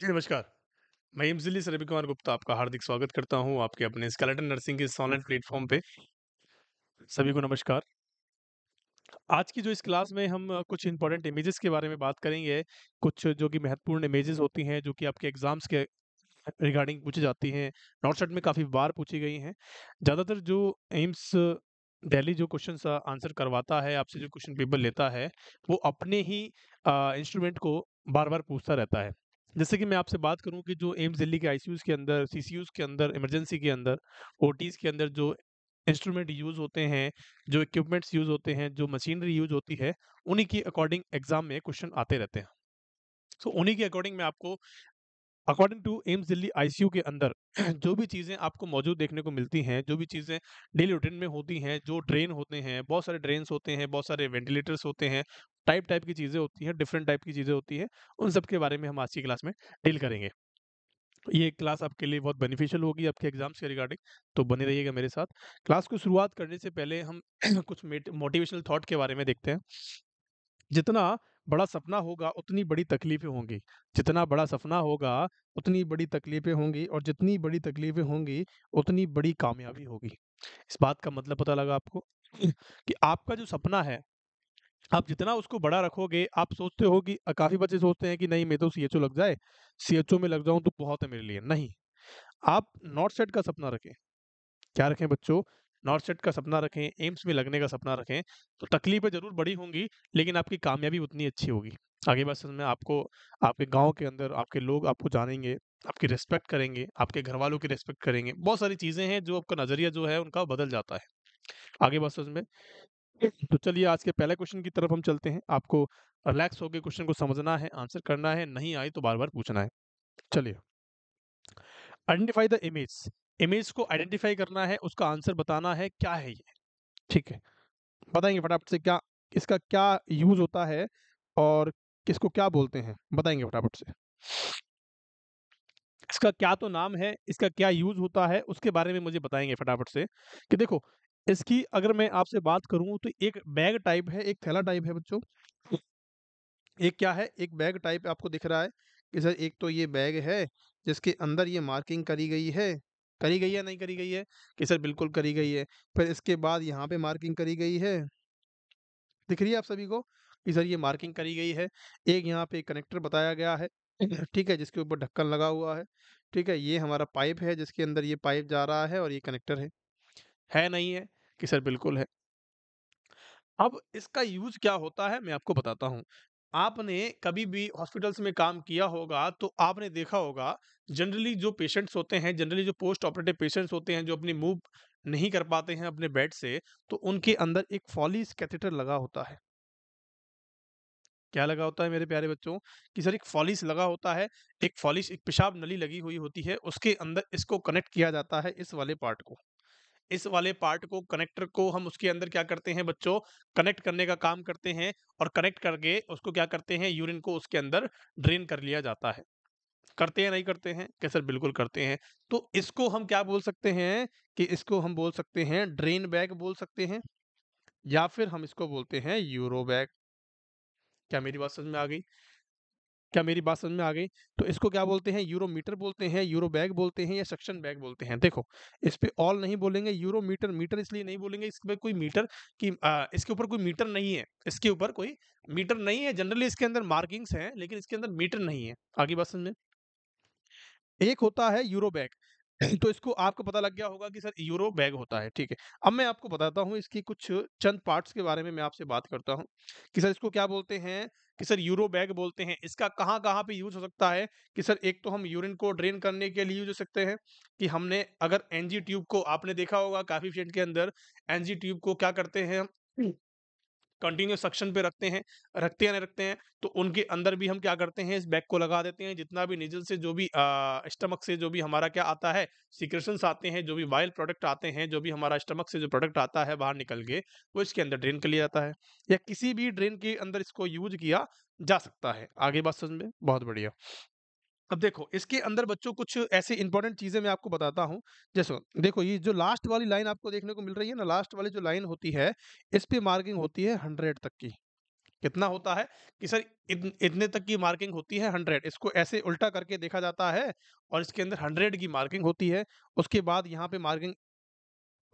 जी नमस्कार। मैं एमजिली से रवि कुमार गुप्ता आपका हार्दिक स्वागत करता हूँ आपके अपने स्केलेटन नर्सिंग के ऑनलाइन प्लेटफ़ॉर्म पे। सभी को नमस्कार। आज की जो इस क्लास में हम कुछ इम्पोर्टेंट इमेजेस के बारे में बात करेंगे, कुछ जो कि महत्वपूर्ण इमेजेस होती हैं, जो कि आपके एग्ज़ाम्स के रिगार्डिंग पूछी जाती हैं। नॉर्थ सेट में काफ़ी बार पूछी गई हैं। ज़्यादातर जो एम्स डेली जो क्वेश्चन आंसर करवाता है, आपसे जो क्वेश्चन पेपर लेता है, वो अपने ही इंस्ट्रूमेंट को बार-बार पूछता रहता है। जैसे कि मैं आपसे बात करूं कि जो एम्स दिल्ली के आई के अंदर सी के अंदर इमरजेंसी के अंदर ओ के अंदर जो इंस्ट्रूमेंट यूज़ होते हैं जो इक्विपमेंट्स यूज़ होते हैं जो मशीनरी यूज़ होती है उन्हीं के अकॉर्डिंग एग्जाम में क्वेश्चन आते रहते हैं सो so, उन्हीं के अकॉर्डिंग में आपको अकॉर्डिंग टू एम्स दिल्ली आई के अंदर जो भी चीज़ें आपको मौजूद देखने को मिलती हैं जो भी चीज़ें डेली रूटीन में होती हैं जो ड्रेन होते हैं बहुत सारे ड्रेन होते हैं बहुत सारे वेंटिलेटर्स होते हैं टाइप टाइप की चीज़ें होती हैं डिफरेंट टाइप की चीज़ें होती हैं उन सब के बारे में हम आज की क्लास में डील करेंगे ये क्लास आपके लिए बहुत बेनिफिशियल होगी आपके एग्जाम्स के रिगार्डिंग तो बने रहिएगा मेरे साथ क्लास को शुरुआत करने से पहले हम कुछ मोटिवेशनल थॉट के बारे में देखते हैं जितना बड़ा सपना होगा उतनी बड़ी तकलीफें होंगी जितना बड़ा सपना होगा उतनी बड़ी तकलीफें होंगी और जितनी बड़ी तकलीफें होंगी उतनी बड़ी कामयाबी होगी इस बात का मतलब पता लगा आपको कि आपका जो सपना है आप जितना उसको बड़ा रखोगे आप सोचते हो कि काफ़ी बच्चे सोचते हैं कि नहीं मैं तो सी लग जाए सी में लग जाऊँ तो बहुत है मेरे लिए नहीं आप नॉर्थ सेट का सपना रखें क्या रखें बच्चों नॉर्थ सेट का सपना रखें एम्स में लगने का सपना रखें तो तकलीफें ज़रूर बड़ी होंगी लेकिन आपकी कामयाबी उतनी अच्छी होगी आगे बस में आपको आपके गांव के अंदर आपके लोग आपको जानेंगे आपकी रिस्पेक्ट करेंगे आपके घर वालों की रिस्पेक्ट करेंगे बहुत सारी चीज़ें हैं जो आपका नज़रिया जो है उनका बदल जाता है आगे बस में तो चलिए आज के पहले क्वेश्चन की तरफ हम चलते हैं आपको रिलैक्स होकर क्वेश्चन को समझना है आंसर करना है नहीं आई तो बार बार पूछना है चलिए आइडेंटिफाई द इमेज इमेज को आइडेंटिफाई करना है उसका आंसर बताना है क्या है ये ठीक है बताएंगे फटाफट से क्या इसका क्या यूज होता है और किसको क्या बोलते हैं बताएंगे फटाफट से इसका क्या तो नाम है इसका क्या यूज होता है उसके बारे में मुझे बताएंगे फटाफट से कि देखो इसकी अगर मैं आपसे बात करूं तो एक बैग टाइप है एक थैला टाइप है बच्चों एक क्या है एक बैग टाइप आपको दिख रहा है कि सर एक तो ये बैग है जिसके अंदर ये मार्किंग करी गई है करी गई है नहीं करी गई है कि सर बिल्कुल करी गई है फिर इसके बाद यहाँ पे मार्किंग करी गई है दिख रही है आप सभी को कि सर ये मार्किंग करी गई है एक यहाँ पे कनेक्टर बताया गया है ठीक है जिसके ऊपर ढक्कन लगा हुआ है ठीक है ये हमारा पाइप है जिसके अंदर ये पाइप जा रहा है और ये कनेक्टर है है नहीं है कि सर बिल्कुल है। अब इसका यूज़ क्या होता है मैं आपको बताता हूँ। आपने कभी भी हॉस्पिटल्स में काम किया होगा तो आपने देखा होगा जनरली जो पेशेंट्स होते हैं, जनरली जो पोस्ट ऑपरेटिव पेशेंट्स होते हैं जो अपनी मूव नहीं कर पाते हैं अपने बेड से, तो उनके अंदर एक फॉलीस कैथेटर लगा होता है। क्या लगा होता है मेरे प्यारे बच्चों? कि सर एक फॉलिस लगा होता है, एक फॉलिस एक पेशाब नली लगी हुई होती है, उसके अंदर इसको कनेक्ट किया जाता है इस वाले पार्ट को। इस वाले पार्ट को कनेक्टर को हम उसके अंदर क्या करते हैं बच्चों कनेक्ट करने का काम करते हैं और कनेक्ट करके उसको क्या करते हैं यूरिन को उसके अंदर ड्रेन कर लिया जाता है करते हैं नहीं करते हैं क्या सर बिल्कुल करते हैं तो इसको हम क्या बोल सकते हैं कि इसको हम बोल सकते हैं ड्रेन बैग बोल सकते हैं या फिर हम इसको बोलते हैं यूरो बैग क्या मेरी बात समझ में आ गई क्या मेरी बात समझ में आ गई तो इसको क्या बोलते हैं यूरोमीटर बोलते हैं यूरो बैग बोलते हैं या सक्शन बैग बोलते हैं देखो इस पर ऑल नहीं बोलेंगे यूरोमीटर मीटर इसलिए नहीं बोलेंगे इस पर कोई मीटर कि आ, इसके ऊपर कोई मीटर नहीं है इसके ऊपर कोई मीटर नहीं है जनरली इसके अंदर मार्किंग्स हैं लेकिन इसके अंदर मीटर नहीं है आगे बात समझ में एक होता है यूरो बैग तो इसको आपको पता लग गया होगा कि सर यूरो बैग होता है ठीक है अब मैं आपको बताता हूँ इसकी कुछ चंद पार्ट्स के बारे में मैं आपसे बात करता हूँ कि सर इसको क्या बोलते हैं कि सर यूरो बैग बोलते हैं इसका कहाँ कहाँ पे यूज हो सकता है कि सर एक तो हम यूरिन को ड्रेन करने के लिए यूज हो सकते हैं कि हमने अगर एनजी ट्यूब को आपने देखा होगा काफी पेशेंट के अंदर एनजी ट्यूब को क्या करते हैं कंटिन्यू सक्शन पे रखते हैं रखते हैं रखते हैं तो उनके अंदर भी हम क्या करते हैं इस बैग को लगा देते हैं जितना भी निजल से जो भी स्टमक से जो भी हमारा क्या आता है सिक्रेशंस आते हैं जो भी वाइल प्रोडक्ट आते हैं जो भी हमारा स्टमक से जो प्रोडक्ट आता है बाहर निकल के वो इसके अंदर ड्रेन कर लिया जाता है या किसी भी ड्रेन के अंदर इसको यूज किया जा सकता है आगे बात समझ में बहुत बढ़िया अब देखो इसके अंदर बच्चों कुछ ऐसे इंपॉर्टेंट चीजें मैं आपको बताता हूँ जैसे देखो ये जो लास्ट वाली लाइन आपको देखने को मिल रही है ना लास्ट वाली जो लाइन होती है इस पे मार्किंग होती है हंड्रेड तक की कितना होता है कि सर इतने तक की मार्किंग होती है हंड्रेड इसको ऐसे उल्टा करके देखा जाता है और इसके अंदर हंड्रेड की मार्किंग होती है उसके बाद यहाँ पे मार्किंग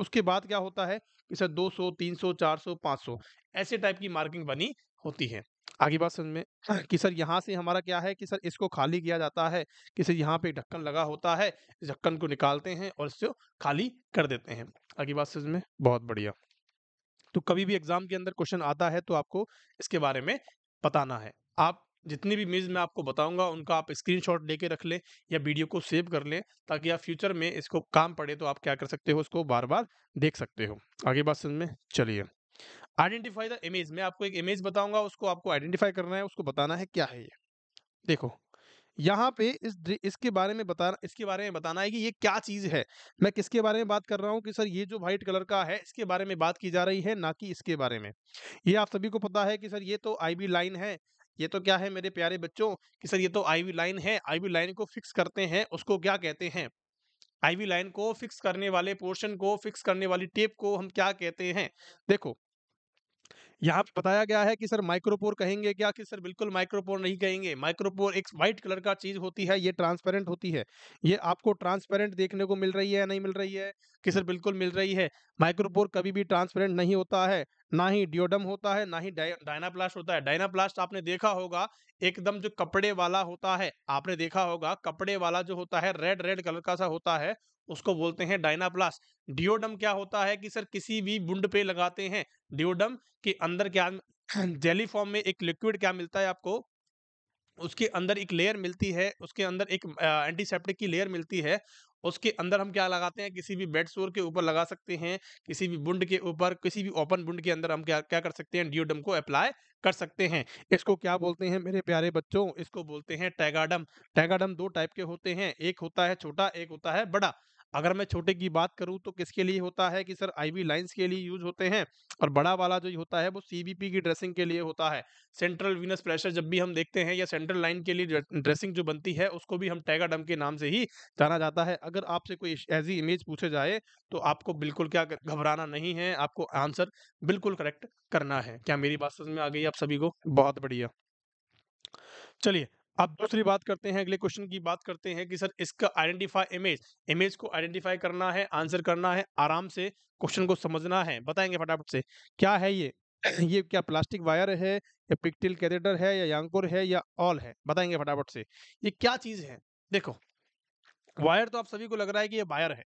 उसके बाद क्या होता है कि सर दो सौ सौ तीन चार सौ पाँच सौ ऐसे टाइप की मार्किंग बनी होती है आगे बात समझ में कि सर यहाँ से हमारा क्या है कि सर इसको खाली किया जाता है कि सर यहाँ पे ढक्कन लगा होता है इस ढक्कन को निकालते हैं और इसको खाली कर देते हैं आगे बात समझ में बहुत बढ़िया तो कभी भी एग्जाम के अंदर क्वेश्चन आता है तो आपको इसके बारे में बताना है आप जितनी भी मीज मैं आपको बताऊंगा उनका आप स्क्रीन शॉट लेके रख लें या वीडियो को सेव कर लें ताकि आप फ्यूचर में इसको काम पड़े तो आप क्या कर सकते हो उसको बार बार देख सकते हो आगे बात समझ में चलिए आइडेंटिफाई द इमेज मैं आपको एक इमेज बताऊंगा उसको आपको आइडेंटिफाई करना है उसको बताना है क्या है ये देखो यहाँ पे इस इसके बारे में बताना इसके बारे में बताना है कि ये क्या चीज़ है मैं किसके बारे में बात कर रहा हूँ कि सर ये जो वाइट कलर का है इसके बारे में बात की जा रही है ना कि इसके बारे में ये आप सभी को पता है कि सर ये तो आईबी लाइन है ये तो क्या है मेरे प्यारे बच्चों कि सर ये तो आईवी लाइन है आईवी लाइन को फिक्स करते हैं उसको क्या कहते हैं आईवी लाइन को फिक्स करने वाले पोर्शन को फिक्स करने वाली टेप को हम क्या कहते हैं देखो यहाँ पे बताया गया है कि सर माइक्रोपोर कहेंगे क्या कि सर बिल्कुल माइक्रोपोर नहीं कहेंगे माइक्रोपोर एक व्हाइट कलर का चीज होती है ये ट्रांसपेरेंट होती है ये आपको ट्रांसपेरेंट देखने को मिल रही है नहीं मिल रही है कि सर बिल्कुल मिल रही है माइक्रोपोर कभी भी ट्रांसपेरेंट नहीं होता है ना ही डिओडम होता है ना ही डायनाप्लास्ट होता है डायनाप्लास्ट आपने देखा होगा एकदम जो कपड़े वाला होता है आपने देखा होगा कपड़े वाला जो होता है रेड रेड कलर का सा होता है उसको बोलते हैं डायनाप्लास्ट डिओडम क्या होता है कि सर किसी भी बुंड पे लगाते हैं डिओडम के अंदर क्या जेली फॉर्म में एक लिक्विड क्या मिलता है आपको उसके अंदर एक लेयर मिलती है उसके अंदर एक एंटीसेप्टिक की लेयर मिलती है उसके अंदर हम क्या लगाते हैं किसी भी बेड सोर के ऊपर लगा सकते हैं किसी भी बुंड के ऊपर किसी भी ओपन बुंड के अंदर हम क्या क्या कर सकते हैं डिओडम को अप्लाई कर सकते हैं इसको क्या बोलते हैं मेरे प्यारे बच्चों इसको बोलते हैं टैगाडम टैगाडम दो टाइप के होते हैं एक होता है छोटा एक होता है बड़ा अगर मैं छोटे की बात करूं तो किसके लिए होता है कि सर आईवी लाइंस के लिए यूज होते हैं और बड़ा वाला जो होता है वो सीबीपी की ड्रेसिंग के लिए होता है सेंट्रल वीनस प्रेशर जब भी हम देखते हैं या सेंट्रल लाइन के लिए ड्रेसिंग जो बनती है उसको भी हम टैगा डम के नाम से ही जाना जाता है अगर आपसे कोई ऐसी इमेज पूछे जाए तो आपको बिल्कुल क्या घबराना नहीं है आपको आंसर बिल्कुल करेक्ट करना है क्या मेरी बात समझ में आ गई आप सभी को बहुत बढ़िया चलिए अब दूसरी बात करते हैं अगले क्वेश्चन की बात करते हैं कि सर इसका आइडेंटिफाई इमेज इमेज को आइडेंटिफाई करना है आंसर करना है आराम से क्वेश्चन को समझना है बताएंगे फटाफट से क्या है ये ये क्या प्लास्टिक वायर है या पिक्टिल कैथेटर है या यांकुर है या ऑल है बताएंगे फटाफट से ये क्या चीज है देखो वायर तो आप सभी को लग रहा है कि ये वायर है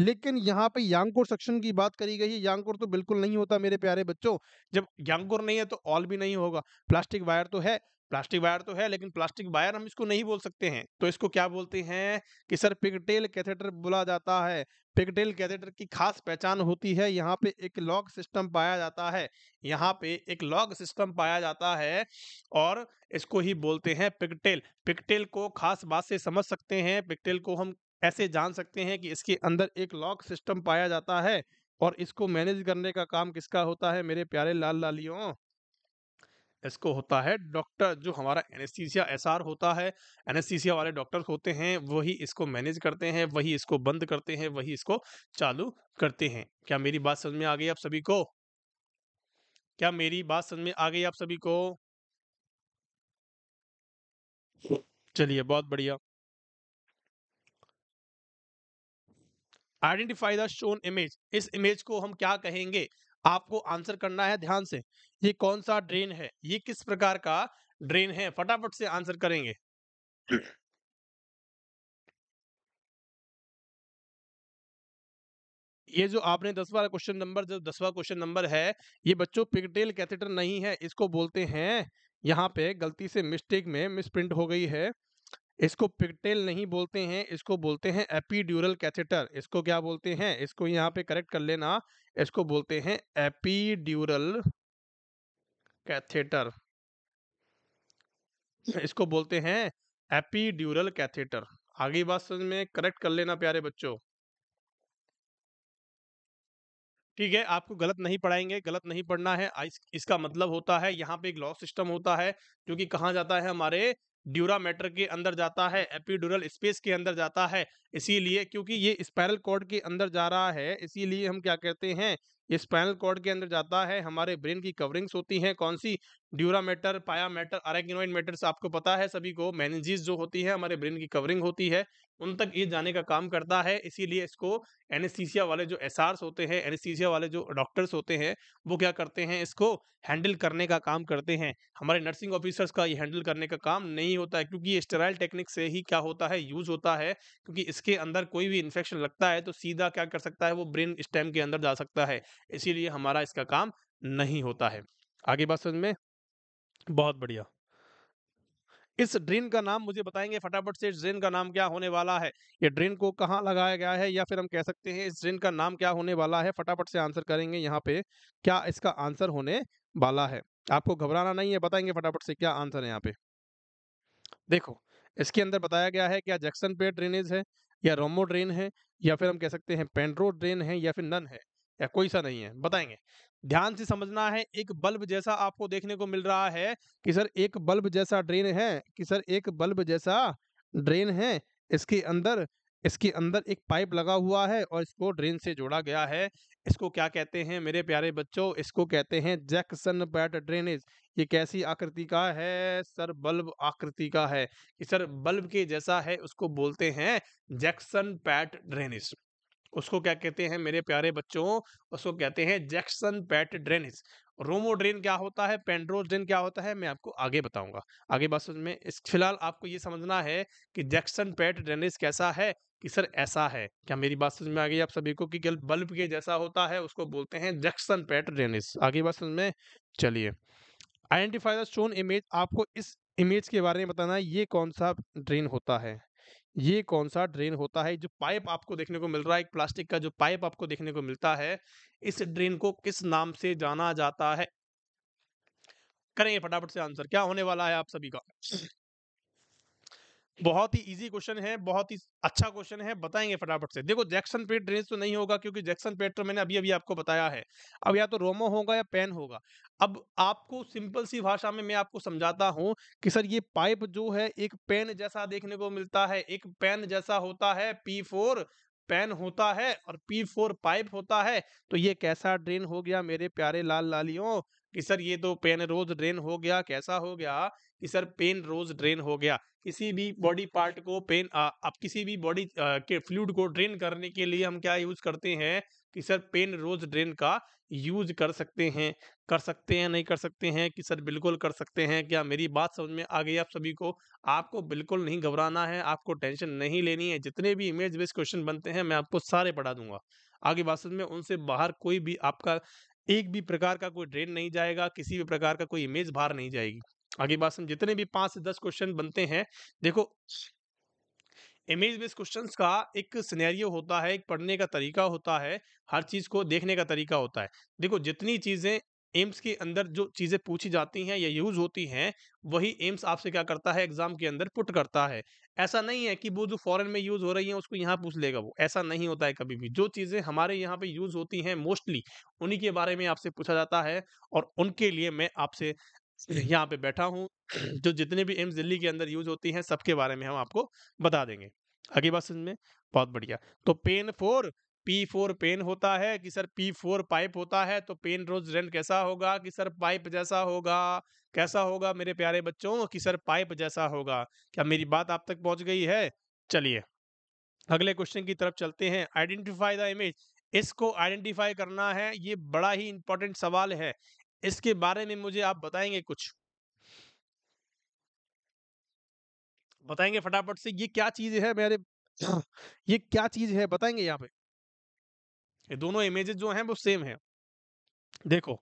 लेकिन यहाँ पे यांकुर सेक्शन की बात करी गई है यांकुर तो बिल्कुल नहीं होता मेरे प्यारे बच्चों जब यांकुर नहीं है तो ऑल भी नहीं होगा प्लास्टिक वायर तो है प्लास्टिक वायर तो है लेकिन प्लास्टिक वायर हम इसको नहीं बोल सकते हैं तो इसको क्या बोलते हैं कि सर पिगटेल कैथेटर बोला जाता है पिगटेल कैथेटर की खास पहचान होती है यहाँ पे एक लॉग सिस्टम पाया जाता है यहाँ पे एक लॉग सिस्टम पाया जाता है और इसको ही बोलते हैं पिगटेल पिगटेल को खास बात से समझ सकते हैं पिगटेल को हम ऐसे जान सकते हैं कि इसके अंदर एक लॉक सिस्टम पाया जाता है और इसको मैनेज करने का काम किसका होता है मेरे प्यारे लाल लालियों इसको होता है डॉक्टर जो हमारा एनेस्थीसिया एस होता है एनेस्थीसिया वाले डॉक्टर होते हैं वही इसको मैनेज करते हैं वही इसको बंद करते हैं वही इसको चालू करते हैं क्या मेरी बात समझ में आ गई आप सभी को क्या मेरी बात समझ में आ गई आप सभी को चलिए बहुत बढ़िया आइडेंटिफाई द शोन इमेज इस इमेज को हम क्या कहेंगे आपको आंसर करना है ध्यान से ये कौन सा ड्रेन है ये किस प्रकार का ड्रेन है फटाफट से आंसर करेंगे ये जो आपने दसवा क्वेश्चन नंबर जो दसवा क्वेश्चन नंबर है ये बच्चों पिकटेल कैथेटर नहीं है इसको बोलते हैं यहाँ पे गलती से मिस्टेक में मिसप्रिंट हो गई है इसको पिगटेल नहीं बोलते हैं इसको बोलते हैं एपीड्यूरल कैथेटर इसको क्या बोलते हैं इसको यहाँ पे करेक्ट कर लेना इसको बोलते हैं एपीड्यूरल कैथेटर इसको बोलते हैं एपीड्यूरल कैथेटर आगे बात समझ में करेक्ट कर लेना प्यारे बच्चों ठीक है आपको गलत नहीं पढ़ाएंगे गलत नहीं पढ़ना है इस, इसका मतलब होता है यहाँ पे एक लॉ सिस्टम होता है जो कि कहाँ जाता है हमारे ड्यूरा मैटर के अंदर जाता है एपीड्यूरल स्पेस के अंदर जाता है इसीलिए क्योंकि ये स्पायरल कॉर्ड के अंदर जा रहा है इसीलिए हम क्या कहते हैं ये स्पाइनल कॉर्ड के अंदर जाता है हमारे ब्रेन की कवरिंग्स होती हैं कौन सी dura mater pia mater arachnoid maters आपको पता है सभी को मैनेजिस जो होती है हमारे ब्रेन की कवरिंग होती है उन तक ये जाने का काम करता है इसीलिए इसको एनेस्थीसिया वाले जो एस होते हैं एनेस्थीसिया वाले जो डॉक्टर्स होते हैं वो क्या करते हैं इसको हैंडल करने का काम करते हैं हमारे नर्सिंग ऑफिसर्स का ये हैंडल करने का काम नहीं होता है क्योंकि ये स्टेराइल टेक्निक से ही क्या होता है यूज होता है क्योंकि इसके अंदर कोई भी इन्फेक्शन लगता है तो सीधा क्या कर सकता है वो ब्रेन स्टेम के अंदर जा सकता है इसीलिए हमारा इसका काम नहीं होता है आगे बात समझ में बहुत बढ़िया इस ड्रेन का नाम मुझे बताएंगे फटाफट से इस ड्रेन का नाम क्या होने वाला है ये ड्रेन को कहाँ लगाया गया है या फिर हम कह सकते हैं इस ड्रेन का नाम क्या होने वाला है फटाफट से आंसर करेंगे यहाँ पे क्या इसका आंसर होने वाला है आपको घबराना नहीं है बताएंगे फटाफट से क्या आंसर है यहाँ पे देखो इसके अंदर बताया गया है क्या जैक्सन पे ड्रेनेज है या रोमो ड्रेन है या फिर हम कह सकते हैं पेंड्रो ड्रेन है या फिर नन है या कोई सा नहीं है बताएंगे ध्यान से समझना है एक बल्ब जैसा आपको देखने को मिल रहा है कि सर एक बल्ब जैसा ड्रेन है कि सर एक बल्ब जैसा ड्रेन है इसके अंदर इसके अंदर एक पाइप लगा हुआ है और इसको ड्रेन से जोड़ा गया है इसको क्या कहते हैं मेरे प्यारे बच्चों इसको कहते हैं जैक्सन पैट ड्रेनेज ये कैसी आकृति का है सर बल्ब आकृति का है कि सर बल्ब के जैसा है उसको बोलते हैं जैक्सन पैट ड्रेनेज उसको क्या कहते हैं मेरे प्यारे बच्चों उसको कहते हैं जैक्सन पैट ड्रेनिस रोमोड्रेन क्या होता है पेंड्रोड्रेन क्या होता है मैं आपको आगे बताऊंगा आगे बात समझ में इस फिलहाल आपको ये समझना है कि जैक्सन पैट ड्रेनिस कैसा है कि सर ऐसा है क्या मेरी बात समझ में आ गई आप सभी को कि कल बल्ब के जैसा होता है उसको बोलते हैं जैक्सन पैट ड्रेनिस आगे बात समझ में चलिए आइडेंटिफाई द स्टोन इमेज आपको इस इमेज के बारे में बताना है ये कौन सा ड्रेन होता है ये कौन सा ड्रेन होता है जो पाइप आपको देखने को मिल रहा है एक प्लास्टिक का जो पाइप आपको देखने को मिलता है इस ड्रेन को किस नाम से जाना जाता है करेंगे फटाफट से आंसर क्या होने वाला है आप सभी का बहुत ही इजी क्वेश्चन है बहुत ही अच्छा क्वेश्चन है बताएंगे फटाफट से देखो जैक्सन पेट ड्रेनेज तो नहीं होगा क्योंकि जैक्सन पेट तो मैंने अभी अभी आपको बताया है अब या तो रोमो होगा या पेन होगा अब आपको सिंपल सी भाषा में मैं आपको समझाता हूँ कि सर ये पाइप जो है एक पेन जैसा देखने को मिलता है एक पेन जैसा होता है पी फोर पेन होता है और पी फोर पाइप होता है तो ये कैसा ड्रेन हो गया मेरे प्यारे लाल लालियों कि सर ये तो पेन रोज ड्रेन हो गया कैसा हो गया कि सर पेन रोज ड्रेन हो गया किसी भी बॉडी पार्ट को पेन अब किसी भी बॉडी के फ्लूड को ड्रेन करने के लिए हम क्या यूज करते हैं कि सर पेन रोज ड्रेन का यूज कर सकते हैं कर सकते हैं नहीं कर सकते हैं कि सर बिल्कुल कर सकते हैं क्या मेरी बात समझ में आ गई आप सभी को आपको बिल्कुल नहीं घबराना है आपको टेंशन नहीं लेनी है जितने भी इमेज बेस्ड क्वेश्चन बनते हैं मैं आपको सारे पढ़ा दूंगा आगे बात समझ में उनसे बाहर कोई भी आपका एक भी प्रकार का कोई ड्रेन नहीं जाएगा किसी भी प्रकार का कोई इमेज बाहर नहीं जाएगी आगे बात समझ जितने भी पांच से दस क्वेश्चन बनते हैं देखो इमेज बेस्ड क्वेश्चंस का एक सिनेरियो होता है एक पढ़ने का तरीका होता है हर चीज को देखने का तरीका होता है देखो जितनी चीजें एम्स के अंदर जो चीज़ें पूछी जाती हैं या यूज़ होती हैं वही एम्स आपसे क्या करता है एग्ज़ाम के अंदर पुट करता है ऐसा नहीं है कि वो जो फॉरेन में यूज़ हो रही हैं उसको यहाँ पूछ लेगा वो ऐसा नहीं होता है कभी भी जो चीज़ें हमारे यहाँ पे यूज़ होती हैं मोस्टली उन्हीं के बारे में आपसे पूछा जाता है और उनके लिए मैं आपसे यहाँ पे बैठा हूँ जो जितने भी एम्स दिल्ली के अंदर यूज़ होती हैं सबके बारे में हम आपको बता देंगे अगली बात समझ में बहुत बढ़िया तो pen four P four pen होता है कि सर पी फोर पाइप होता है तो पेन रोज रेंट कैसा होगा कि सर पाइप जैसा होगा कैसा होगा मेरे प्यारे बच्चों कि सर पाइप जैसा होगा क्या मेरी बात आप तक पहुंच गई है चलिए अगले क्वेश्चन की तरफ चलते हैं आइडेंटिफाई द इमेज इसको आइडेंटिफाई करना है ये बड़ा ही इंपॉर्टेंट सवाल है इसके बारे में मुझे आप बताएंगे कुछ बताएंगे फटाफट से ये क्या चीज है मेरे ये क्या चीज है बताएंगे यहाँ पे ये दोनों इमेजेस जो हैं वो सेम है देखो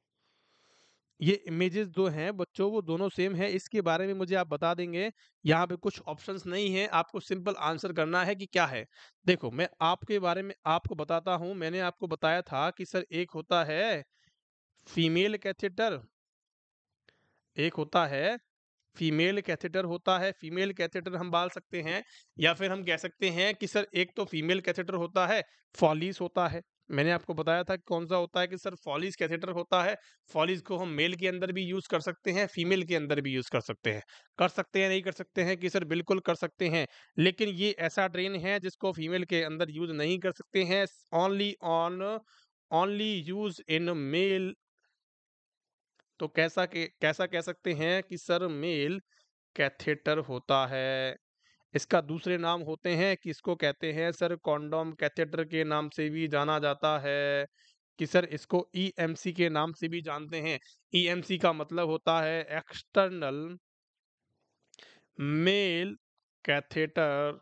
ये इमेजेस जो हैं बच्चों वो दोनों सेम है इसके बारे में मुझे आप बता देंगे यहाँ पे कुछ ऑप्शंस नहीं है आपको सिंपल आंसर करना है कि क्या है देखो मैं आपके बारे में आपको बताता हूँ मैंने आपको बताया था कि सर एक होता है फीमेल कैथेटर एक होता है फीमेल कैथेटर होता है फीमेल कैथेटर हम बाल सकते हैं या फिर हम कह सकते हैं कि सर एक तो फीमेल कैथेटर होता है फॉलिस होता है मैंने आपको बताया था कौन सा होता है कि सर फॉलिस कैथेटर होता है फॉलिस को हम मेल के अंदर भी यूज़ कर सकते हैं फीमेल के अंदर भी यूज़ कर सकते हैं कर सकते हैं नहीं कर सकते हैं कि सर बिल्कुल कर सकते हैं लेकिन ये ऐसा ट्रेन है जिसको फीमेल के अंदर यूज़ नहीं कर सकते हैं only on only use in male तो कैसा के, कैसा कह सकते हैं कि सर मेल कैथेटर होता है इसका दूसरे नाम होते हैं किसको कहते हैं सर कॉन्डोम कैथेटर के नाम से भी जाना जाता है कि सर इसको ई e के नाम से भी जानते हैं ई e का मतलब होता है एक्सटर्नल मेल कैथेटर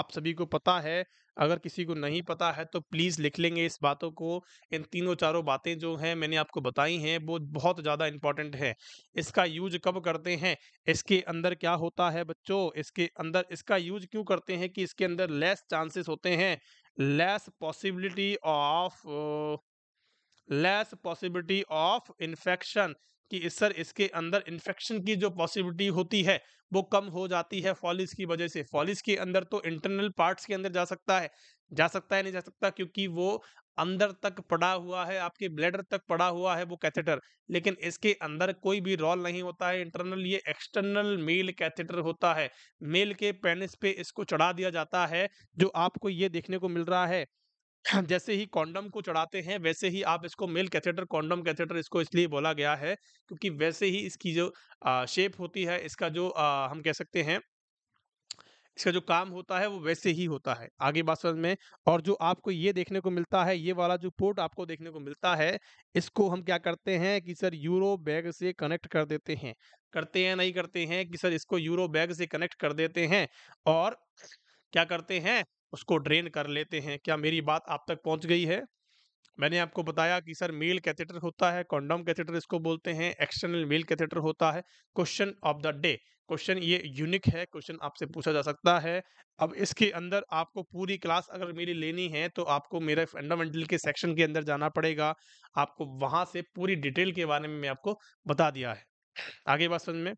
आप सभी को पता है अगर किसी को नहीं पता है तो प्लीज़ लिख लेंगे इस बातों को इन तीनों चारों बातें जो हैं मैंने आपको बताई हैं वो बहुत ज़्यादा इंपॉर्टेंट है इसका यूज कब करते हैं इसके अंदर क्या होता है बच्चों इसके अंदर इसका यूज क्यों करते हैं कि इसके अंदर लेस चांसेस होते हैं less possibility of less possibility of infection कि इस सर इसके अंदर इन्फेक्शन की जो पॉसिबिलिटी होती है वो कम हो जाती है फॉलिस की वजह से फॉलिस के अंदर तो इंटरनल पार्ट्स के अंदर जा सकता है जा सकता है नहीं जा सकता क्योंकि वो अंदर तक पड़ा हुआ है आपके ब्लैडर तक पड़ा हुआ है वो कैथेटर लेकिन इसके अंदर कोई भी रोल नहीं होता है इंटरनल ये एक्सटर्नल मेल कैथेटर होता है मेल के पेनिस पे इसको चढ़ा दिया जाता है जो आपको ये देखने को मिल रहा है जैसे ही कॉन्डम को चढ़ाते हैं वैसे ही आप इसको मेल कैथेटर कॉन्डम कैथेटर इसको इसलिए बोला गया है क्योंकि वैसे ही इसकी जो शेप होती है इसका जो आ, हम कह सकते हैं इसका जो काम होता है वो वैसे ही होता है आगे बात समझ में और जो आपको ये देखने को मिलता है ये वाला जो पोर्ट आपको देखने को मिलता है इसको हम क्या करते हैं कि सर यूरो बैग से कनेक्ट कर देते हैं करते हैं नहीं करते हैं कि सर इसको यूरो बैग से कनेक्ट कर देते हैं और क्या करते हैं उसको ड्रेन कर लेते हैं क्या मेरी बात आप तक पहुंच गई है मैंने आपको बताया कि सर मेल कैथेटर होता है कॉन्डम कैथेटर इसको बोलते हैं एक्सटर्नल मेल कैथेटर होता है question of the day question ये यूनिक है क्वेश्चन आपसे पूछा जा सकता है अब इसके अंदर आपको पूरी क्लास अगर मेरी लेनी है तो आपको मेरे फंडामेंटल के सेक्शन के अंदर जाना पड़ेगा आपको वहां से पूरी डिटेल के बारे में मैं आपको बता दिया है आगे बात समझ में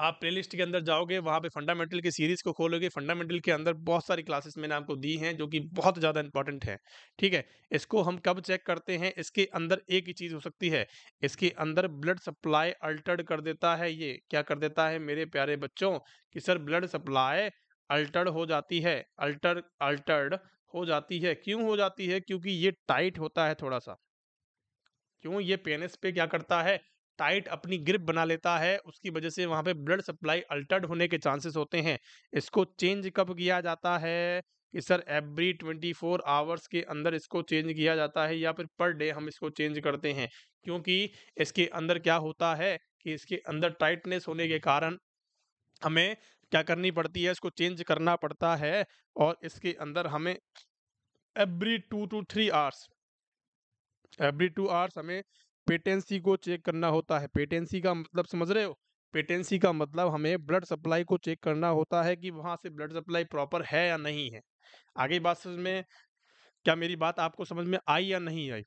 आप प्लेलिस्ट के अंदर जाओगे वहाँ पे फंडामेंटल की सीरीज को खोलोगे फंडामेंटल के अंदर बहुत सारी क्लासेस मैंने आपको दी हैं जो कि बहुत ज़्यादा इंपॉर्टेंट है ठीक है इसको हम कब चेक करते हैं इसके अंदर एक ही चीज़ हो सकती है इसके अंदर ब्लड सप्लाई अल्टर्ड कर देता है ये क्या कर देता है मेरे प्यारे बच्चों कि सर ब्लड सप्लाई अल्टर्ड हो जाती है अल्टर अल्टर्ड हो जाती है क्यों हो जाती है क्योंकि ये टाइट होता है थोड़ा सा क्यों ये पेनिस पे क्या करता है टाइट अपनी ग्रिप बना लेता है उसकी वजह से वहाँ पे ब्लड सप्लाई अल्टर्ड होने के चांसेस होते हैं इसको चेंज कब किया जाता है कि sir every twenty four hours के अंदर इसको चेंज किया जाता है या फिर पर डे हम इसको चेंज करते हैं क्योंकि इसके अंदर क्या होता है कि इसके अंदर टाइटनेस होने के कारण हमें क्या करनी पड़ती है इसको चेंज करना पड़ता है और इसके अंदर हमें every two two three hours every two hours हमें पेटेंसी को चेक करना होता है पेटेंसी का मतलब समझ रहे हो पेटेंसी का मतलब हमें ब्लड सप्लाई को चेक करना होता है कि वहाँ से ब्लड सप्लाई प्रॉपर है या नहीं है आगे बात समझ में क्या मेरी बात आपको समझ में आई या नहीं आई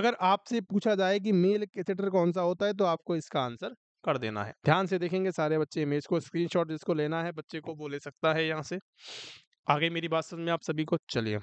अगर आपसे पूछा जाए कि मेल कैथेटर कौन सा होता है तो आपको इसका आंसर कर देना है ध्यान से देखेंगे सारे बच्चे इमेज को स्क्रीनशॉट जिसको लेना है बच्चे को वो ले सकता है यहाँ से आगे मेरी बात समझ में आप सभी को चलिए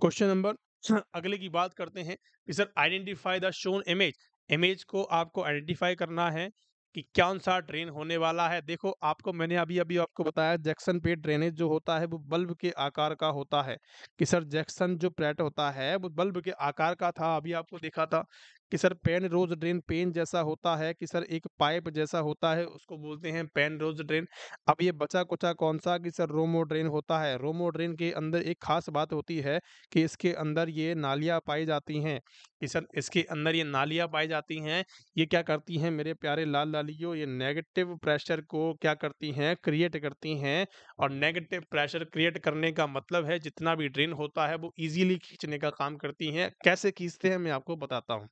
क्वेश्चन नंबर अगले की बात करते हैं कि sir identify the shown image image को आपको आइडेंटिफाई करना है कि क्या सा ट्रेन होने वाला है देखो आपको मैंने अभी अभी आपको बताया जैक्सन पे ड्रेनेज जो होता है वो बल्ब के आकार का होता है कि सर जैक्सन जो प्लेट होता है वो बल्ब के आकार का था अभी आपको देखा था कि sir penrose drain pen जैसा होता है कि सर एक पाइप जैसा होता है उसको बोलते हैं पेन रोज ड्रेन अब ये बचा कुचा कौन सा कि सर रोमो ड्रेन होता है रोमो ड्रेन के अंदर एक खास बात होती है कि इसके अंदर ये नालियाँ पाई जाती हैं कि सर इसके अंदर ये नालियाँ पाई जाती हैं ये क्या करती हैं मेरे प्यारे लाल लालियो ये नेगेटिव प्रेशर को क्या करती हैं क्रिएट करती हैं और नेगेटिव प्रेशर क्रिएट करने का मतलब है जितना भी ड्रेन होता है वो ईजिली खींचने का काम करती हैं कैसे खींचते हैं मैं आपको बताता हूँ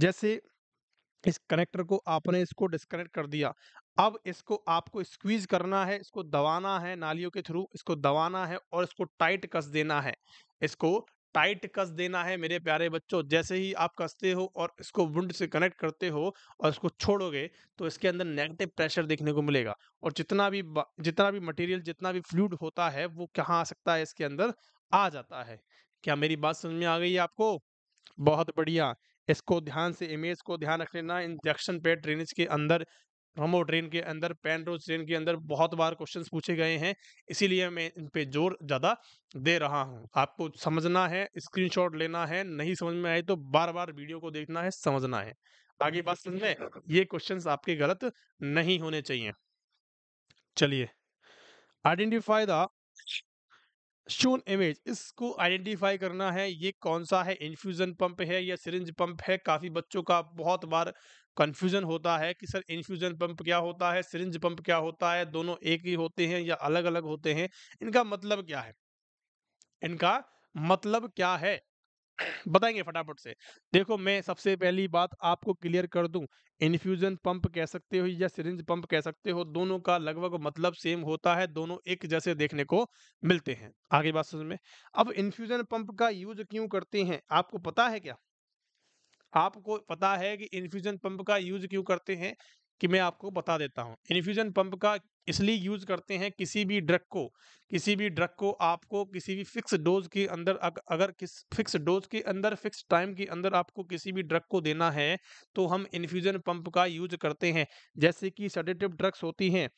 जैसे इस कनेक्टर को आपने इसको डिस्कनेक्ट कर दिया अब इसको आपको स्क्वीज करना है इसको दबाना है नालियों के थ्रू इसको दबाना है और इसको टाइट कस देना है इसको टाइट कस देना है मेरे प्यारे बच्चों जैसे ही आप कसते हो और इसको वुंड से कनेक्ट करते हो और इसको छोड़ोगे तो इसके अंदर नेगेटिव प्रेशर देखने को मिलेगा और जितना भी जितना भी मटेरियल जितना भी फ्लूड होता है वो कहाँ आ सकता है इसके अंदर आ जाता है क्या मेरी बात समझ में आ गई आपको बहुत बढ़िया इसको ध्यान से इमेज को ध्यान रख लेना इंजेक्शन पे ड्रेनेज के अंदर रोमो ड्रेन के अंदर पैन रोज ड्रेन के अंदर बहुत बार क्वेश्चन पूछे गए हैं इसीलिए मैं इन पे जोर ज़्यादा दे रहा हूँ आपको समझना है स्क्रीनशॉट लेना है नहीं समझ में आए तो बार बार वीडियो को देखना है समझना है आगे बात समझें ये क्वेश्चन आपके गलत नहीं होने चाहिए चलिए आइडेंटिफाई द शून इमेज इसको आइडेंटिफाई करना है ये कौन सा है इन्फ्यूज़न पंप है या सिरिंज पंप है काफ़ी बच्चों का बहुत बार कन्फ्यूज़न होता है कि सर इन्फ्यूज़न पंप क्या होता है सिरिंज पंप क्या होता है दोनों एक ही होते हैं या अलग अलग होते हैं इनका मतलब क्या है इनका मतलब क्या है बताएंगे फटाफट से देखो मैं सबसे पहली बात आपको क्लियर कर दूं इन्फ्यूजन पंप कह सकते हो या सिरिंज पंप कह सकते हो दोनों का लगभग मतलब सेम होता है दोनों एक जैसे देखने को मिलते हैं आगे बात समझ में अब इन्फ्यूजन पंप का यूज क्यों करते हैं आपको पता है क्या आपको पता है कि इन्फ्यूजन पंप का यूज क्यों करते हैं कि मैं आपको बता देता हूँ इन्फ्यूजन पंप का इसलिए यूज करते हैं किसी भी ड्रग को किसी भी ड्रग को आपको किसी भी फिक्स डोज के अंदर अगर किस फिक्स डोज के अंदर फिक्स टाइम के अंदर आपको किसी भी ड्रग को देना है तो हम इन्फ्यूजन पंप का यूज करते हैं जैसे कि सडेटिव ड्रग्स होती हैं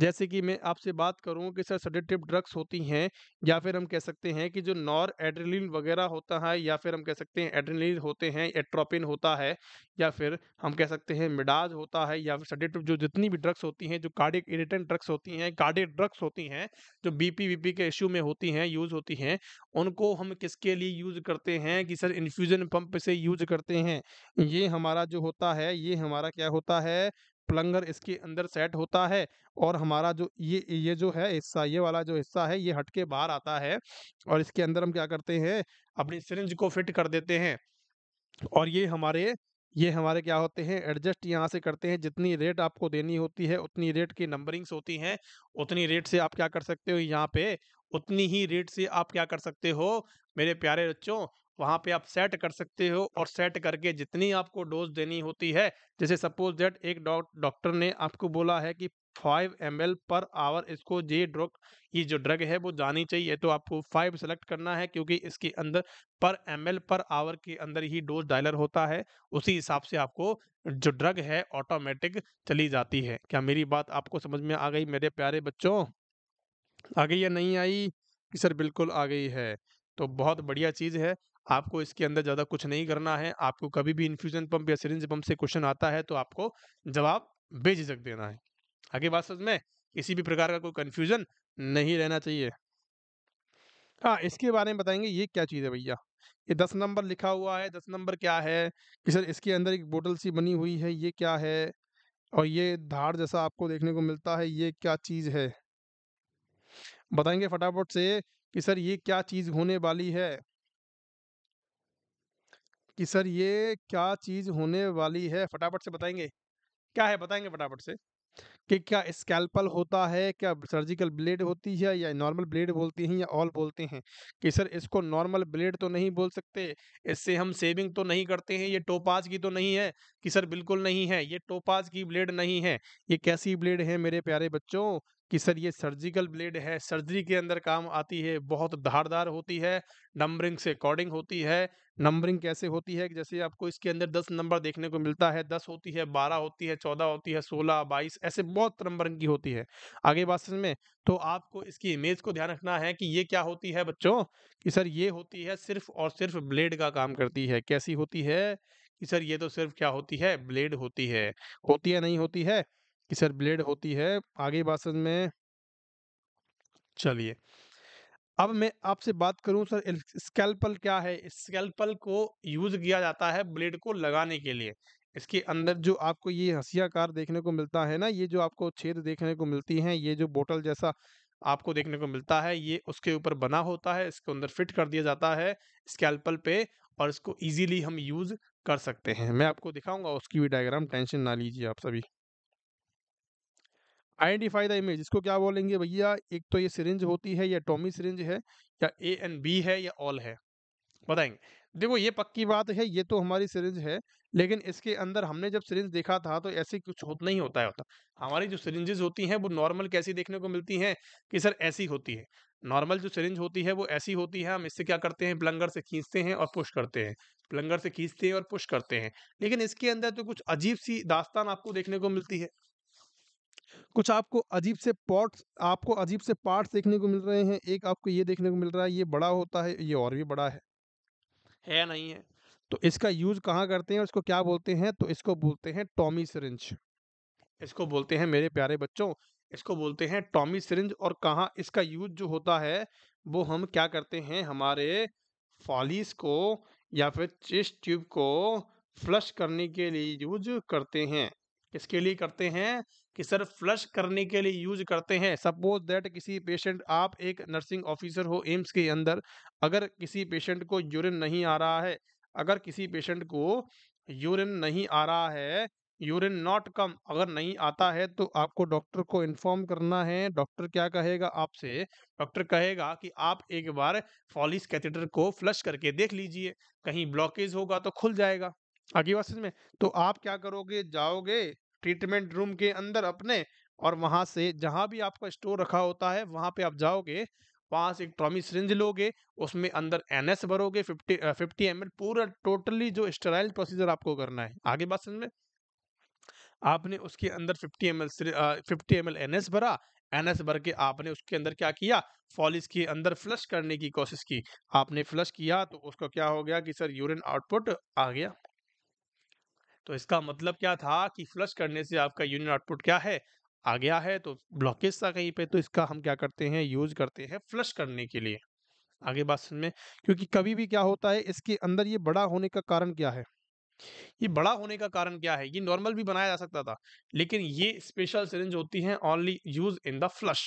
जैसे कि मैं आपसे बात करूं कि सर सडेटिव ड्रग्स होती हैं या फिर हम कह सकते हैं कि जो नॉर एड्रेलिन वगैरह होता है या फिर हम कह सकते हैं एड्रेलिन होते हैं एट्रोपिन होता है या फिर हम कह सकते हैं मिडाज होता है या फिर सडेटिव जो जितनी भी ड्रग्स होती हैं जो कार्डिक इरिटेंट ड्रग्स होती हैं कार्डिक ड्रग्स होती हैं जो बी पी के इश्यू में होती हैं यूज़ होती हैं उनको हम किसके लिए यूज़ करते हैं कि सर इन्फ्यूज़न पम्प से यूज करते हैं ये हमारा जो होता है ये हमारा क्या होता है प्लंगर इसके अंदर सेट होता है और हमारा जो ये ये जो है हिस्सा ये वाला जो हिस्सा है ये हटके बाहर आता है और इसके अंदर हम क्या करते हैं अपनी सिरिंज को फिट कर देते हैं और ये हमारे ये हमारे क्या होते हैं एडजस्ट यहाँ से करते हैं जितनी रेट आपको देनी होती है उतनी रेट की नंबरिंग्स होती हैं उतनी रेट से आप क्या कर सकते हो यहाँ पे उतनी ही रेट से आप क्या कर सकते हो मेरे प्यारे बच्चों वहाँ पे आप सेट कर सकते हो और सेट करके जितनी आपको डोज देनी होती है जैसे सपोज दैट एक डॉक्टर ने आपको बोला है कि फाइव एम पर आवर इसको ये ड्रग ये जो ड्रग है वो जानी चाहिए तो आपको फाइव सेलेक्ट करना है क्योंकि इसके अंदर पर एम पर आवर के अंदर ही डोज डायलर होता है उसी हिसाब से आपको जो ड्रग है ऑटोमेटिक चली जाती है क्या मेरी बात आपको समझ में आ गई मेरे प्यारे बच्चों आ गई या नहीं आई कि सर बिल्कुल आ गई है तो बहुत बढ़िया चीज़ है आपको इसके अंदर ज़्यादा कुछ नहीं करना है आपको कभी भी इन्फ्यूजन पंप या सिरिंज पंप से क्वेश्चन आता है तो आपको जवाब बेझिझक देना है आगे बात समझ में किसी भी प्रकार का कोई कन्फ्यूजन नहीं रहना चाहिए हाँ इसके बारे में बताएंगे ये क्या चीज़ है भैया ये दस नंबर लिखा हुआ है दस नंबर क्या है कि सर इसके अंदर एक बोतल सी बनी हुई है ये क्या है और ये धार जैसा आपको देखने को मिलता है ये क्या चीज़ है बताएंगे फटाफट से कि सर ये क्या चीज़ होने वाली है कि सर ये क्या चीज़ होने वाली है फटाफट से बताएंगे क्या है बताएंगे फटाफट से कि क्या स्कैल्पल होता है क्या सर्जिकल ब्लेड होती है या नॉर्मल ब्लेड बोलती हैं या ऑल बोलते हैं कि सर इसको नॉर्मल ब्लेड तो नहीं बोल सकते इससे हम सेविंग तो नहीं करते हैं ये टोपाज की तो नहीं है कि सर बिल्कुल नहीं है ये टोपाज की ब्लेड नहीं है ये कैसी ब्लेड है मेरे प्यारे बच्चों कि सर ये सर्जिकल ब्लेड है सर्जरी के अंदर काम आती है बहुत धारदार होती है डम्बरिंग से अकॉर्डिंग होती है नंबरिंग कैसे होती है जैसे आपको इसके अंदर दस नंबर देखने को मिलता है दस होती है बारह होती है चौदह होती है सोलह बाईस ऐसे बहुत नंबरिंग की होती है आगे बात समझ में तो आपको इसकी इमेज को ध्यान रखना है कि ये क्या होती है बच्चों कि सर ये होती है सिर्फ और सिर्फ ब्लेड का काम करती है कैसी होती है कि सर ये तो सिर्फ क्या होती है ब्लेड होती है होती है नहीं होती है कि सर ब्लेड होती है आगे बात समझ में चलिए अब मैं आपसे बात करूं सर स्केल्पल क्या है स्केल्पल को यूज किया जाता है ब्लेड को लगाने के लिए इसके अंदर जो आपको ये कार देखने को मिलता है ना ये जो आपको छेद देखने को मिलती हैं ये जो बोतल जैसा आपको देखने को मिलता है ये उसके ऊपर बना होता है इसके अंदर फिट कर दिया जाता है स्केल्पल पे और इसको इजीली हम यूज़ कर सकते हैं मैं आपको दिखाऊंगा उसकी भी डायग्राम टेंशन ना लीजिए आप सभी आइडेंटिफाई द इमेज इसको क्या बोलेंगे भैया एक तो ये सिरिंज होती है या टॉमी सिरिंज है या ए एंड बी है या ऑल है बताएंगे देखो ये पक्की बात है ये तो हमारी सिरिंज है लेकिन इसके अंदर हमने जब सिरिंज देखा था तो ऐसे कुछ होता नहीं होता है होता हमारी जो सिरिंजेज होती हैं वो नॉर्मल कैसी देखने को मिलती हैं कि सर ऐसी होती है नॉर्मल जो सिरिंज होती है वो ऐसी होती है हम इससे क्या करते हैं प्लंगर से खींचते हैं और पुश करते हैं प्लंगर से खींचते हैं और पुश करते हैं लेकिन इसके अंदर तो कुछ अजीब सी दास्तान आपको देखने को मिलती है कुछ आपको अजीब से पॉट्स आपको अजीब से पार्ट्स देखने को मिल रहे हैं एक आपको ये देखने को मिल रहा है ये बड़ा होता है ये और भी बड़ा है है नहीं है तो इसका यूज कहाँ करते हैं इसको क्या बोलते हैं तो इसको बोलते हैं टॉमी सिरिंज इसको बोलते हैं मेरे प्यारे बच्चों इसको बोलते हैं टॉमी सिरिंज और कहाँ इसका यूज जो होता है वो हम क्या करते हैं हमारे फॉलिस को या फिर चेस्ट ट्यूब को फ्लश करने के लिए यूज करते हैं किसके लिए करते हैं कि सर फ्लश करने के लिए यूज करते हैं सपोज दैट किसी पेशेंट आप एक नर्सिंग ऑफिसर हो एम्स के अंदर अगर किसी पेशेंट को यूरिन नहीं आ रहा है अगर किसी पेशेंट को यूरिन नहीं आ रहा है यूरिन नॉट कम अगर नहीं आता है तो आपको डॉक्टर को इन्फॉर्म करना है डॉक्टर क्या कहेगा आपसे डॉक्टर कहेगा कि आप एक बार फॉलिस कैथेटर को फ्लश करके देख लीजिए कहीं ब्लॉकेज होगा तो खुल जाएगा आगे वास्तव में तो आप क्या करोगे जाओगे ट्रीटमेंट रूम के अंदर अपने और वहाँ से जहाँ भी आपका स्टोर रखा होता है वहाँ पे आप जाओगे वहाँ से एक ट्रॉमी सिरिंज लोगे उसमें अंदर एन एस भरोगे फिफ्टी फिफ्टी एम एल पूरा टोटली जो स्टेराइल प्रोसीजर आपको करना है आगे बात समझ में आपने उसके अंदर fifty M L fifty M L N S भरा एन एस भर के आपने उसके अंदर क्या किया फॉलिस के अंदर फ्लश करने की कोशिश की आपने फ्लश किया तो उसका क्या हो गया कि सर यूरिन आउटपुट आ गया तो इसका मतलब क्या था कि फ्लश करने से आपका यूनिट आउटपुट क्या है आ गया है तो ब्लॉकेज था कहीं पे तो इसका हम क्या करते हैं यूज करते हैं फ्लश करने के लिए आगे बात सुन में क्योंकि कभी भी क्या होता है इसके अंदर ये बड़ा होने का कारण क्या है ये बड़ा होने का कारण क्या है ये नॉर्मल भी बनाया जा सकता था लेकिन ये स्पेशल सिरिंज होती है only use in the flush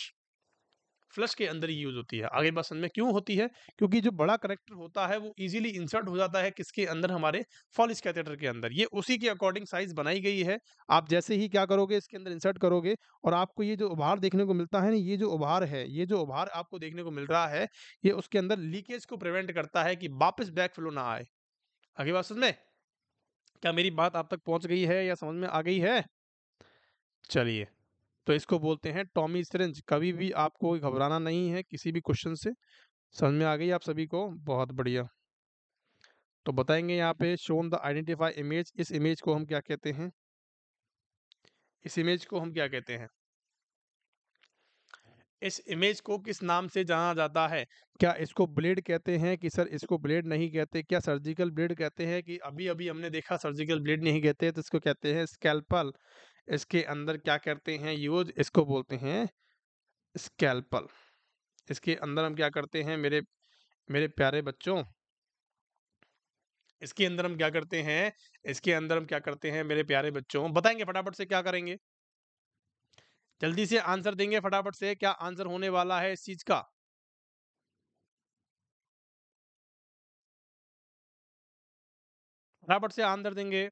flush के अंदर ही यूज होती है आगे बसन में क्यों होती है क्योंकि जो बड़ा करेक्टर होता है वो इजीली इंसर्ट हो जाता है किसके अंदर हमारे फॉलिस कैथेटर के अंदर ये उसी के अकॉर्डिंग साइज बनाई गई है आप जैसे ही क्या करोगे इसके अंदर इंसर्ट करोगे और आपको ये जो उभार देखने को मिलता है ना ये जो उभार है ये जो उभार आपको देखने को मिल रहा है ये उसके अंदर लीकेज को प्रिवेंट करता है कि वापस बैक फ्लो ना आए आगे बात समझ में क्या मेरी बात आप तक पहुंच गई है या समझ में आ गई है चलिए तो इसको बोलते हैं टॉमी सरेंज कभी भी आपको घबराना नहीं है किसी भी क्वेश्चन से समझ में आ गई आप सभी को बहुत बढ़िया तो बताएंगे यहाँ पे शोन द आइडेंटिफाई इमेज इस इमेज को हम क्या कहते हैं इस इमेज को हम क्या कहते हैं इस इमेज को किस नाम से जाना जाता है क्या इसको ब्लेड कहते हैं कि सर इसको ब्लेड नहीं कहते क्या सर्जिकल ब्लेड कहते हैं कि अभी अभी हमने देखा सर्जिकल ब्लेड नहीं कहते तो इसको कहते हैं स्कैल्पल इसके अंदर क्या करते हैं यूज इसको बोलते हैं स्कैल्पल इसके अंदर हम क्या करते हैं मेरे मेरे प्यारे बच्चों इसके अंदर हम क्या करते हैं इसके अंदर हम क्या करते हैं मेरे प्यारे बच्चों बताएंगे फटाफट से क्या करेंगे जल्दी से आंसर देंगे फटाफट से क्या आंसर होने वाला है इस चीज का फटाफट से आंसर देंगे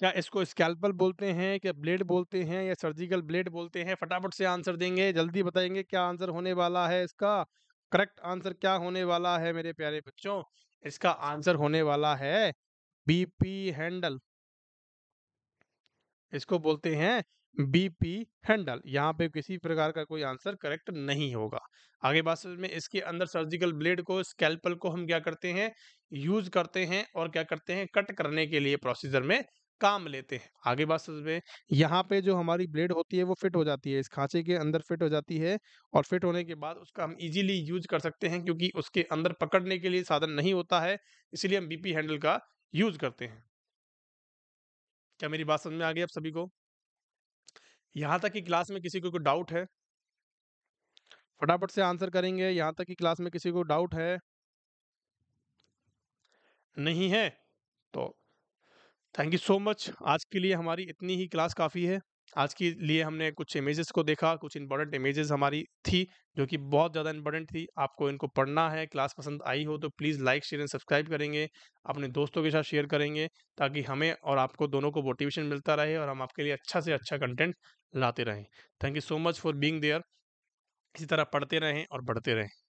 क्या इसको स्कैल्पल बोलते हैं क्या ब्लेड बोलते हैं या सर्जिकल ब्लेड बोलते हैं फटाफट से आंसर देंगे जल्दी बताएंगे क्या आंसर होने वाला है इसका करेक्ट आंसर क्या होने वाला है मेरे प्यारे बच्चों इसका आंसर होने वाला है बीपी हैंडल इसको बोलते हैं बीपी हैंडल यहाँ पे किसी प्रकार का कोई आंसर करेक्ट नहीं होगा आगे बात में इसके अंदर सर्जिकल ब्लेड को स्कैल्पल को हम क्या करते हैं यूज करते हैं और क्या करते हैं कट करने के लिए प्रोसीजर में काम लेते हैं आगे बात समझ यहाँ पे जो हमारी ब्लेड होती है वो फिट हो जाती है इस खांचे के अंदर फिट हो जाती है और फिट होने के बाद उसका हम इजीली यूज कर सकते हैं क्योंकि उसके अंदर पकड़ने के लिए साधन नहीं होता है इसलिए हम बीपी हैंडल का यूज करते हैं क्या मेरी बात समझ में आ गई आप सभी को यहाँ तक की क्लास में किसी को कोई डाउट है फटाफट से आंसर करेंगे यहाँ तक की क्लास में किसी को डाउट है नहीं है तो थैंक यू सो मच आज के लिए हमारी इतनी ही क्लास काफ़ी है आज के लिए हमने कुछ इमेजेस को देखा कुछ इंपॉर्टेंट इमेजेस हमारी थी जो कि बहुत ज़्यादा इंपॉर्टेंट थी आपको इनको पढ़ना है क्लास पसंद आई हो तो please like share and subscribe करेंगे अपने दोस्तों के साथ शेयर करेंगे ताकि हमें और आपको दोनों को मोटिवेशन मिलता रहे और हम आपके लिए अच्छा से अच्छा कंटेंट लाते रहें thank you so much for being there इसी तरह पढ़ते रहें और बढ़ते रहें